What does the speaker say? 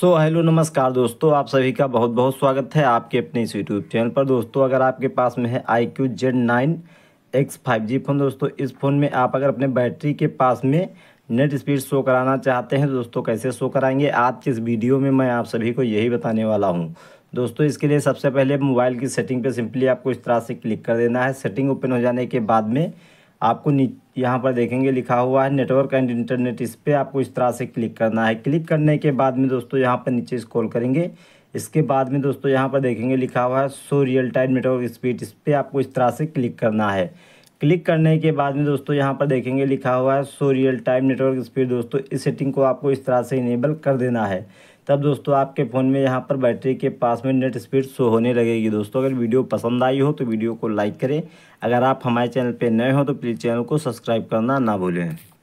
so hello नमस्कार दोस्तों आप सभी का बहुत बहुत स्वागत है आपके अपने इस यूट्यूब चैनल पर दोस्तों अगर आपके पास में है I Q Z nine X five G phone दोस्तों इस फ़ोन में आप अगर अपने बैटरी के पास में नेट स्पीड शो कराना चाहते हैं दोस्तों कैसे शो कराएंगे आज के इस वीडियो में मैं आप सभी को यही बताने वाला हूँ दोस्तों इसके लिए सबसे पहले मोबाइल की सेटिंग पर सिंपली आपको इस तरह से क्लिक कर देना है सेटिंग ओपन हो जाने के बाद में आपको नीचे यहाँ पर देखेंगे लिखा हुआ है नेटवर्क एंड इंटरनेट इस पर आपको इस तरह से क्लिक करना है क्लिक करने के बाद में दोस्तों यहाँ पर नीचे स्क्रॉल करेंगे इसके बाद में दोस्तों यहाँ पर देखेंगे लिखा हुआ है so real time network speed इस पर आपको इस तरह से क्लिक करना है क्लिक करने के बाद में दोस्तों यहाँ पर देखेंगे लिखा हुआ है so real time network speed दोस्तों इस सेटिंग को आपको इस तरह से इनेबल कर देना है तब दोस्तों आपके फ़ोन में यहाँ पर बैटरी के पास में नेट स्पीड शो होने लगेगी दोस्तों अगर वीडियो पसंद आई हो तो वीडियो को लाइक करें अगर आप हमारे चैनल पर नए हो तो प्लीज़ चैनल को सब्सक्राइब करना ना भूलें